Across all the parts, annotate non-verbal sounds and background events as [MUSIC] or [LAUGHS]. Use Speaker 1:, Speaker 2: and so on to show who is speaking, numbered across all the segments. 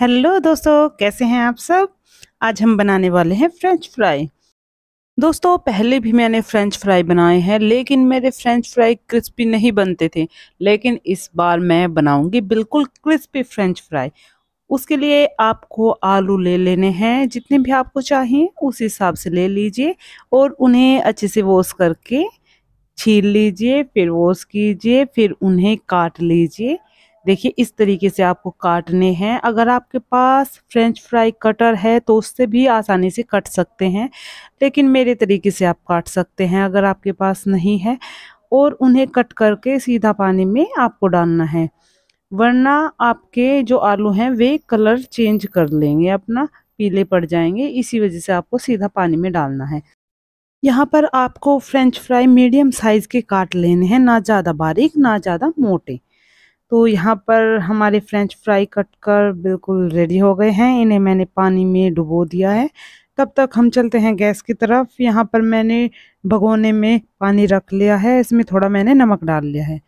Speaker 1: hello दोस्तों कैसे हैं आप सब आज हम बनाने वाले हैं फ्रेंच फ्राई दोस्तों पहले भी मैंने फ्रेंच फ्राई बनाए हैं लेकिन मेरे फ्रेंच फ्राई क्रिस्पी नहीं बनते थे लेकिन इस बार मैं बनाऊंगी बिल्कुल क्रिस्पी फ्रेंच फ्राई उसके लिए आपको आलू ले लेने हैं जितने भी आपको चाहिए उस हिसाब से ले लीजिए और उन्हें अच्छे से वॉश करके छील लीजिए फिर वॉश कीजिए फिर उन्हें काट लीजिए देखिए इस तरीके से आपको काटने हैं अगर आपके पास फ्रेंच फ्राई कटर है तो उससे भी आसानी से कट सकते हैं लेकिन मेरे तरीके से आप काट सकते हैं अगर आपके पास नहीं है और उन्हें कट करके सीधा पानी में आपको डालना है वरना आपके जो आलू हैं वे कलर चेंज कर लेंगे अपना पीले पड़ जाएंगे इसी वजह से आपको सीधा पानी में डालना है यहाँ पर आपको फ्रेंच फ्राई मीडियम साइज़ के काट लेने हैं ना ज़्यादा बारीक ना ज़्यादा मोटे तो यहाँ पर हमारे फ्रेंच फ्राई कट कर बिल्कुल रेडी हो गए हैं इन्हें मैंने पानी में डुबो दिया है तब तक हम चलते हैं गैस की तरफ यहाँ पर मैंने भगोने में पानी रख लिया है इसमें थोड़ा मैंने नमक डाल लिया है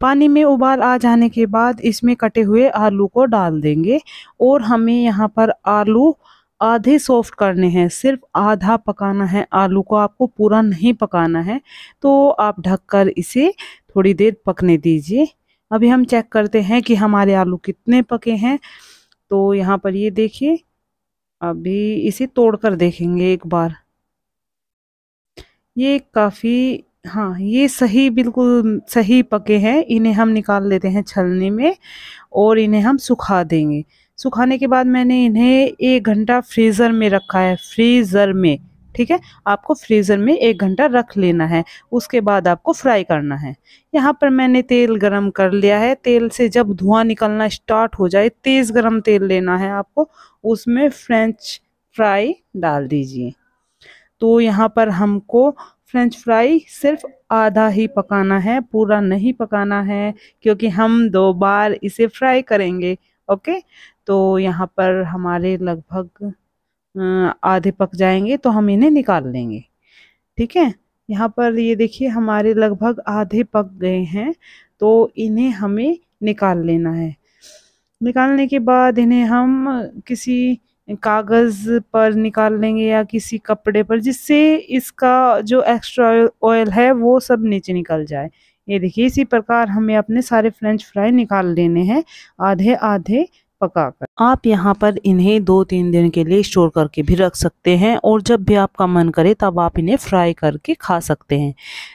Speaker 1: पानी में उबाल आ जाने के बाद इसमें कटे हुए आलू को डाल देंगे और हमें यहाँ पर आलू आधे सॉफ्ट करने हैं सिर्फ आधा पकाना है आलू को आपको पूरा नहीं पकाना है तो आप ढककर इसे थोड़ी देर पकने दीजिए अभी हम चेक करते हैं कि हमारे आलू कितने पके हैं तो यहाँ पर ये देखिए अभी इसे तोड़कर देखेंगे एक बार ये काफ़ी हाँ ये सही बिल्कुल सही पके हैं इन्हें हम निकाल लेते हैं छलनी में और इन्हें हम सुखा देंगे सुखाने के बाद मैंने इन्हें एक घंटा फ्रीज़र में रखा है फ्रीज़र में ठीक है आपको फ्रीज़र में एक घंटा रख लेना है उसके बाद आपको फ्राई करना है यहाँ पर मैंने तेल गरम कर लिया है तेल से जब धुआं निकलना स्टार्ट हो जाए तेज़ गरम तेल लेना है आपको उसमें फ्रेंच फ्राई डाल दीजिए तो यहाँ पर हमको फ्रेंच फ्राई सिर्फ आधा ही पकाना है पूरा नहीं पकाना है क्योंकि हम दो बार इसे फ्राई करेंगे ओके तो यहाँ पर हमारे लगभग आधे पक जाएंगे तो हम इन्हें निकाल लेंगे ठीक है यहाँ पर ये देखिए हमारे लगभग आधे पक गए हैं तो इन्हें हमें निकाल लेना है निकालने के बाद इन्हें हम किसी कागज़ पर निकाल लेंगे या किसी कपड़े पर जिससे इसका जो एक्स्ट्रा ऑयल है वो सब नीचे निकल जाए ये देखिए इसी प्रकार हमें अपने सारे फ्रेंच फ्राई निकाल लेने हैं आधे आधे पकाकर आप यहाँ पर इन्हें दो तीन दिन के लिए स्टोर करके भी रख सकते हैं और जब भी आपका मन करे तब आप इन्हें फ्राई करके खा सकते हैं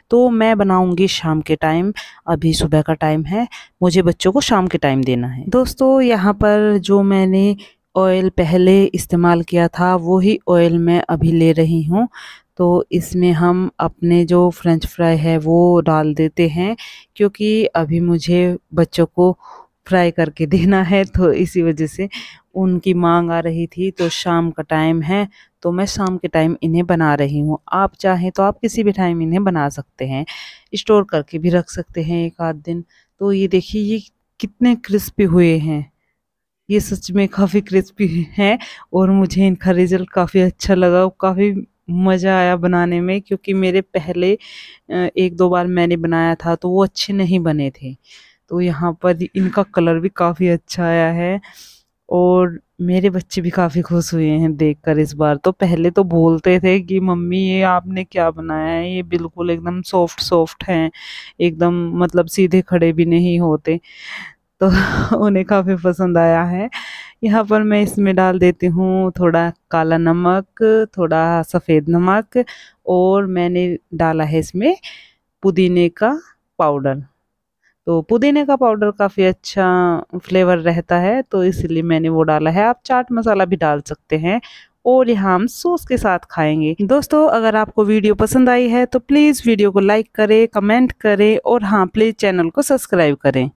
Speaker 1: तो मैं बनाऊंगी शाम के टाइम अभी सुबह का टाइम है मुझे बच्चों को शाम के टाइम देना है दोस्तों यहाँ पर जो मैंने ऑयल पहले इस्तेमाल किया था वो ही ऑयल मैं अभी ले रही हूँ तो इसमें हम अपने जो फ्रेंच फ्राई है वो डाल देते हैं क्योंकि अभी मुझे बच्चों को फ्राई करके देना है तो इसी वजह से उनकी मांग आ रही थी तो शाम का टाइम है तो मैं शाम के टाइम इन्हें बना रही हूँ आप चाहें तो आप किसी भी टाइम इन्हें बना सकते हैं स्टोर करके भी रख सकते हैं एक आध दिन तो ये देखिए ये कितने क्रिस्पी हुए हैं ये सच में काफ़ी क्रिस्पी हैं और मुझे इनका रिज़ल्ट काफ़ी अच्छा लगा काफ़ी मज़ा आया बनाने में क्योंकि मेरे पहले एक दो बार मैंने बनाया था तो वो अच्छे नहीं बने थे तो यहाँ पर इनका कलर भी काफ़ी अच्छा आया है और मेरे बच्चे भी काफ़ी खुश हुए हैं देखकर इस बार तो पहले तो बोलते थे कि मम्मी ये आपने क्या बनाया है ये बिल्कुल एकदम सॉफ्ट सॉफ्ट हैं एकदम मतलब सीधे खड़े भी नहीं होते तो [LAUGHS] उन्हें काफ़ी पसंद आया है यहाँ पर मैं इसमें डाल देती हूँ थोड़ा काला नमक थोड़ा सफ़ेद नमक और मैंने डाला है इसमें पुदीने का पाउडर तो पुदीने का पाउडर काफ़ी अच्छा फ्लेवर रहता है तो इसलिए मैंने वो डाला है आप चाट मसाला भी डाल सकते हैं और यहाँ हम सॉस के साथ खाएंगे दोस्तों अगर आपको वीडियो पसंद आई है तो प्लीज़ वीडियो को लाइक करें कमेंट करें और हाँ प्लीज़ चैनल को सब्सक्राइब करें